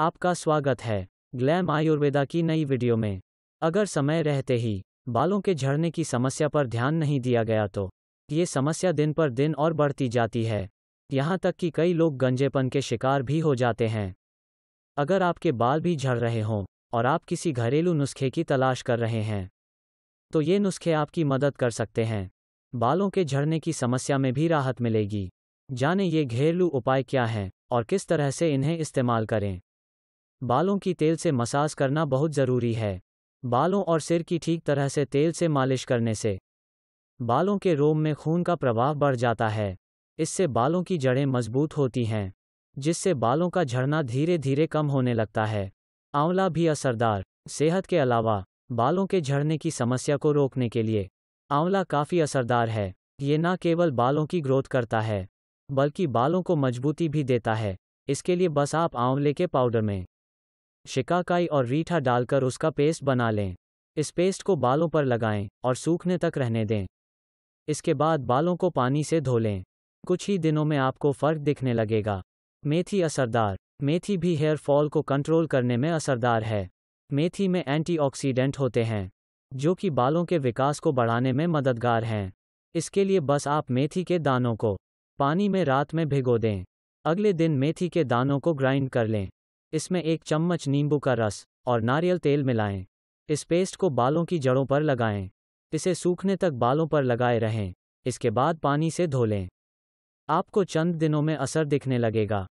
आपका स्वागत है ग्लैम आयुर्वेदा की नई वीडियो में अगर समय रहते ही बालों के झड़ने की समस्या पर ध्यान नहीं दिया गया तो ये समस्या दिन पर दिन और बढ़ती जाती है यहाँ तक कि कई लोग गंजेपन के शिकार भी हो जाते हैं अगर आपके बाल भी झड़ रहे हों और आप किसी घरेलू नुस्खे की तलाश कर रहे हैं तो ये नुस्खे आपकी मदद कर सकते हैं बालों के झड़ने की समस्या में भी राहत मिलेगी जाने ये घरेलू उपाय क्या हैं और किस तरह से इन्हें इस्तेमाल करें बालों की तेल से मसाज करना बहुत ज़रूरी है बालों और सिर की ठीक तरह से तेल से मालिश करने से बालों के रोम में खून का प्रवाह बढ़ जाता है इससे बालों की जड़ें मजबूत होती हैं जिससे बालों का झड़ना धीरे धीरे कम होने लगता है आंवला भी असरदार सेहत के अलावा बालों के झड़ने की समस्या को रोकने के लिए आंवला काफ़ी असरदार है ये न केवल बालों की ग्रोथ करता है बल्कि बालों को मजबूती भी देता है इसके लिए बस आप आंवले के पाउडर में शिकाकाई और रीठा डालकर उसका पेस्ट बना लें इस पेस्ट को बालों पर लगाएं और सूखने तक रहने दें इसके बाद बालों को पानी से धो लें कुछ ही दिनों में आपको फ़र्क दिखने लगेगा मेथी असरदार मेथी भी हेयर फॉल को कंट्रोल करने में असरदार है मेथी में एंटीऑक्सीडेंट होते हैं जो कि बालों के विकास को बढ़ाने में मददगार हैं इसके लिए बस आप मेथी के दानों को पानी में रात में भिगो दें अगले दिन मेथी के दानों को ग्राइंड कर लें इसमें एक चम्मच नींबू का रस और नारियल तेल मिलाएं। इस पेस्ट को बालों की जड़ों पर लगाएं। इसे सूखने तक बालों पर लगाए रहें इसके बाद पानी से धो लें आपको चंद दिनों में असर दिखने लगेगा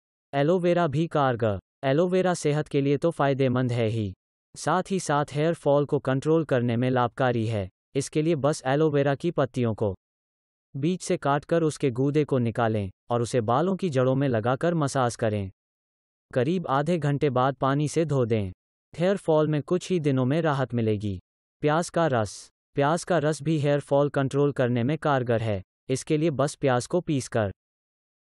एलोवेरा भी कारगर एलोवेरा सेहत के लिए तो फायदेमंद है ही साथ ही साथ हेयर फॉल को कंट्रोल करने में लाभकारी है इसके लिए बस एलोवेरा की पत्तियों को बीच से काटकर उसके गूदे को निकालें और उसे बालों की जड़ों में लगाकर मसाज करें करीब आधे घंटे बाद पानी से धो दें हेयर फॉल में कुछ ही दिनों में राहत मिलेगी प्याज का रस प्याज का रस भी हेयर फॉल कंट्रोल करने में कारगर है इसके लिए बस प्याज को पीस कर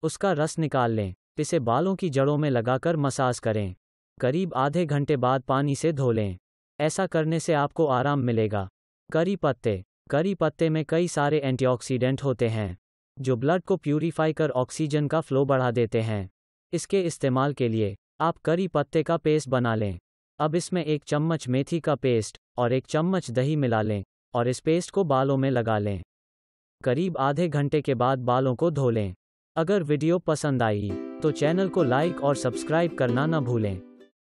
उसका रस निकाल लें इसे बालों की जड़ों में लगाकर मसाज करें करीब आधे घंटे बाद पानी से धो लें ऐसा करने से आपको आराम मिलेगा करी पत्ते करी पत्ते में कई सारे एंटीऑक्सीडेंट होते हैं जो ब्लड को प्यूरीफाई कर ऑक्सीजन का फ्लो बढ़ा देते हैं इसके इस्तेमाल के लिए आप करी पत्ते का पेस्ट बना लें अब इसमें एक चम्मच मेथी का पेस्ट और एक चम्मच दही मिला लें और इस पेस्ट को बालों में लगा लें करीब आधे घंटे के बाद बालों को धो लें अगर वीडियो पसंद आई तो चैनल को लाइक और सब्सक्राइब करना न भूलें